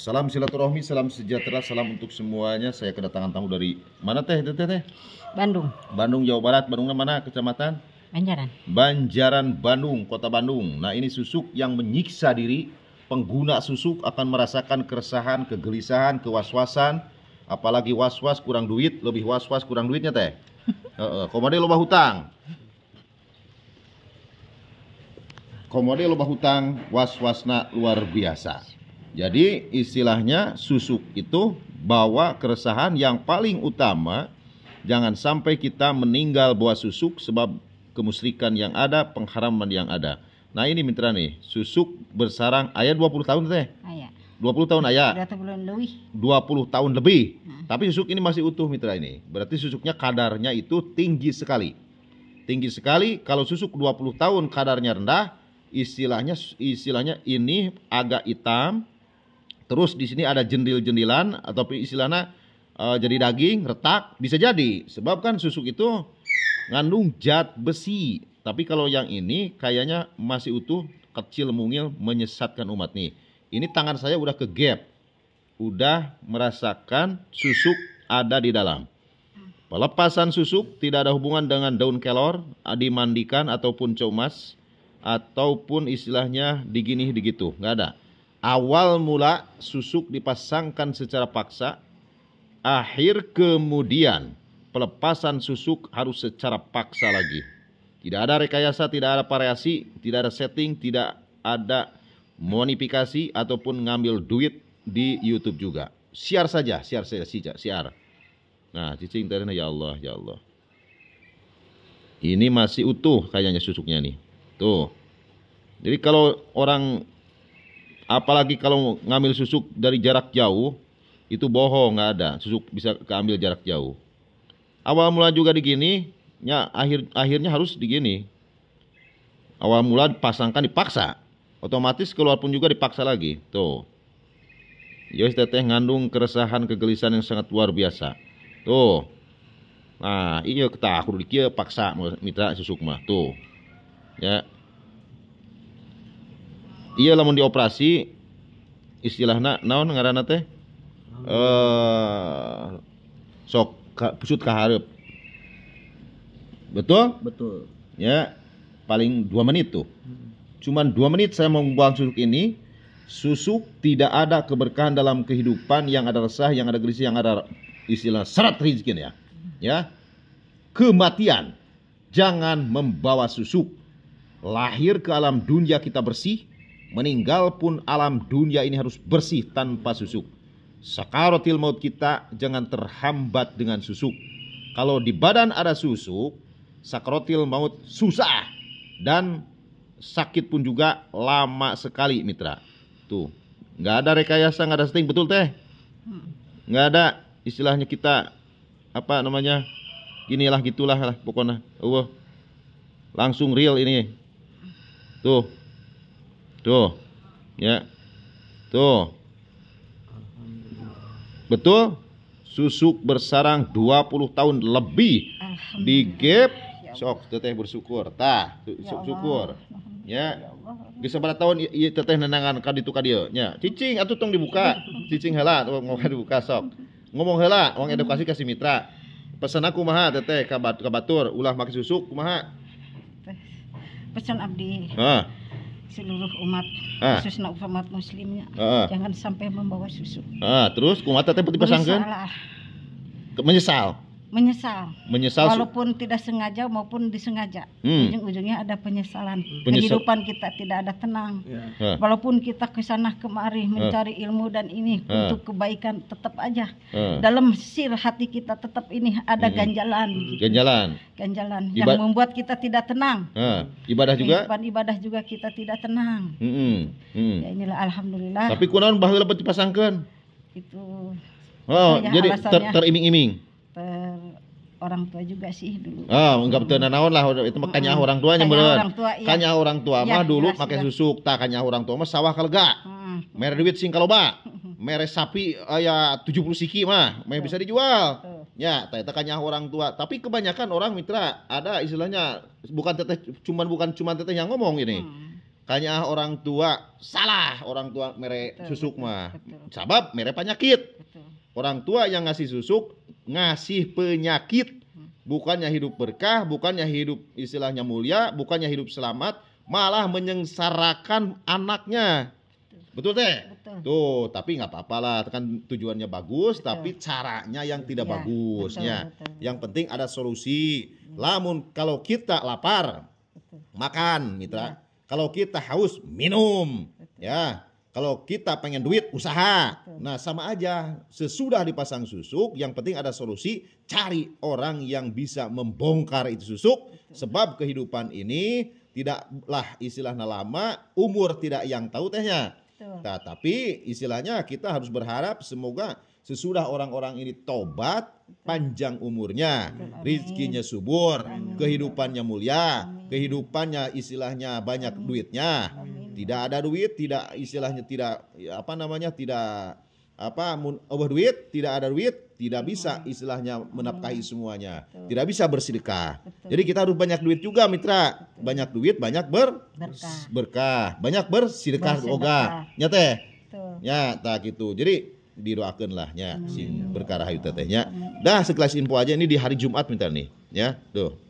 Salam silaturahmi, salam sejahtera, salam untuk semuanya. Saya kedatangan tamu dari mana teh teh teh? Bandung. Bandung Jawa Barat. Bandungnya mana kecamatan? Banjaran. Banjaran Bandung, Kota Bandung. Nah, ini susuk yang menyiksa diri. Pengguna susuk akan merasakan keresahan, kegelisahan, kewaswasan, apalagi was-was kurang duit, lebih was-was kurang duitnya teh. komode loba hutang. Komode loba hutang, was-wasna luar biasa. Jadi istilahnya susuk itu bawa keresahan yang paling utama jangan sampai kita meninggal buah susuk sebab kemusrikan yang ada, pengharaman yang ada. Nah ini mitra nih, susuk bersarang ayat 20 tahun teh. Ayat. 20 tahun ayat. 20 lebih. 20 tahun lebih. Hmm. Tapi susuk ini masih utuh mitra ini. Berarti susuknya kadarnya itu tinggi sekali. Tinggi sekali kalau susuk 20 tahun kadarnya rendah, istilahnya istilahnya ini agak hitam, Terus di sini ada jendil-jendilan atau istilahnya e, jadi daging retak bisa jadi sebab kan susuk itu ngandung zat besi. Tapi kalau yang ini kayaknya masih utuh, kecil mungil menyesatkan umat nih. Ini tangan saya udah ke gap. Udah merasakan susuk ada di dalam. Pelepasan susuk tidak ada hubungan dengan daun kelor, dimandikan ataupun cemas ataupun istilahnya digini digitu, nggak ada awal mula susuk dipasangkan secara paksa, akhir kemudian pelepasan susuk harus secara paksa lagi. Tidak ada rekayasa, tidak ada variasi, tidak ada setting, tidak ada modifikasi ataupun ngambil duit di YouTube juga. Siar saja, siar saja, siar. siar. Nah, cicing terina ya Allah, ya Allah. Ini masih utuh kayaknya susuknya nih. Tuh. Jadi kalau orang Apalagi kalau ngambil susuk dari jarak jauh, itu bohong, nggak ada. Susuk bisa keambil jarak jauh. Awal mula juga di gini, ya akhir akhirnya harus di gini. Awal mula dipasangkan dipaksa, otomatis keluar pun juga dipaksa lagi. Tuh. Yowis teteh ngandung keresahan kegelisahan yang sangat luar biasa. Tuh. Nah, iya kita kudu dikieu paksa mitra susuk mah. Tuh. Ya, iya lamun dioperasi istilahnya naon ngaranna teh eh sok ka, pusut harap. betul betul ya paling dua menit tuh cuman dua menit saya mau buang susuk ini susuk tidak ada keberkahan dalam kehidupan yang ada resah yang ada gerisi yang ada istilah serat rizkin ya ya kematian jangan membawa susuk lahir ke alam dunia kita bersih Meninggal pun alam dunia ini harus bersih tanpa susuk. Sakaratil maut kita jangan terhambat dengan susuk. Kalau di badan ada susuk, sakaratil maut susah dan sakit pun juga lama sekali mitra. Tuh, nggak ada rekayasa, nggak ada setting, betul teh? Nggak ada istilahnya kita apa namanya? Inilah gitulah lah pokoknya. Uh, Langsung real ini. Tuh, Tuh. Ya. Tuh. Betul? Susuk bersarang 20 tahun lebih di gap ya sok teteh bersyukur tah ya syukur ya di sebelah tahun ieu teteh nenangan ka ditu ka dieu nya cicing atuh tong dibuka cicing heula ngomong dibuka sok ngomong heula wong edukasi ka si mitra pesan aku maha teteh kabat kabatur ulah make susuk kumaha pesan abdi heeh seluruh umat ah. khususnya umat muslimnya ah. jangan sampai membawa susu ah, terus kumata teh dipasangkan pasangkan menyesal menyesal. Menyesal walaupun tidak sengaja maupun disengaja. Hmm. Ujung-ujungnya ada penyesalan. Penyesal. Kehidupan kita tidak ada tenang. Yeah. Walaupun kita ke sana kemari mencari ilmu dan ini uh. untuk kebaikan tetap aja uh. dalam sir hati kita tetap ini ada hmm. ganjalan. Gitu. Ganjalan. Ganjalan Ibad yang membuat kita tidak tenang. Uh. Ibadah juga? Kehidupan ibadah juga kita tidak tenang. Hmm. Hmm. Ya inilah alhamdulillah. Tapi kunaon dapat dipasangkan? Itu Oh, jadi ter, teriming-iming orang tua juga sih dulu. Ah, oh, enggak betul hmm. naon lah itu makanya mm. orang tuanya beneran. Orang tua, iya. Kanya orang tua ya, mah dulu pakai susuk, tak kanya orang tua mah sawah kalega. Hmm. Mere duit sing kaloba. Mere sapi aya eh, 70 siki mah, mere bisa dijual. Tuh. Ya, tak kanya orang tua. Tapi kebanyakan orang mitra ada istilahnya bukan teteh cuman bukan cuman teteh yang ngomong ini. Hmm kanya orang tua salah orang tua mere betul, susuk mah betul. sabab mere penyakit orang tua yang ngasih susuk ngasih penyakit bukannya hidup berkah, bukannya hidup istilahnya mulia, bukannya hidup selamat, malah menyengsarakan anaknya. Betul teh? Betul. Tuh, tapi nggak apa-apa lah. Kan tujuannya bagus, betul. tapi caranya yang tidak iya, ya, bagusnya. Betul, Betul. Yang penting ada solusi. Ya. Lamun kalau kita lapar, betul. makan, mitra. Ya. Kalau kita haus, minum. Betul. Ya. Kalau kita pengen duit, usaha. Betul Nah sama aja sesudah dipasang susuk yang penting ada solusi cari orang yang bisa membongkar itu susuk sebab kehidupan ini tidaklah istilahnya lama umur tidak yang tahu tehnya. Nah, tapi istilahnya kita harus berharap semoga sesudah orang-orang ini tobat panjang umurnya, rizkinya subur, kehidupannya mulia, kehidupannya istilahnya banyak duitnya. Tidak ada duit, tidak istilahnya tidak ya, apa namanya tidak apa obah duit tidak ada duit tidak bisa istilahnya menafkahi hmm. semuanya Betul. tidak bisa bersedekah jadi kita harus banyak duit juga mitra Betul. banyak duit banyak ber berkah, berkah. banyak bersedekah oga nyate ya ya tak gitu jadi didoakan lah ya si berkah rahayu tetehnya dah sekelas info aja ini di hari Jumat mitra nih ya tuh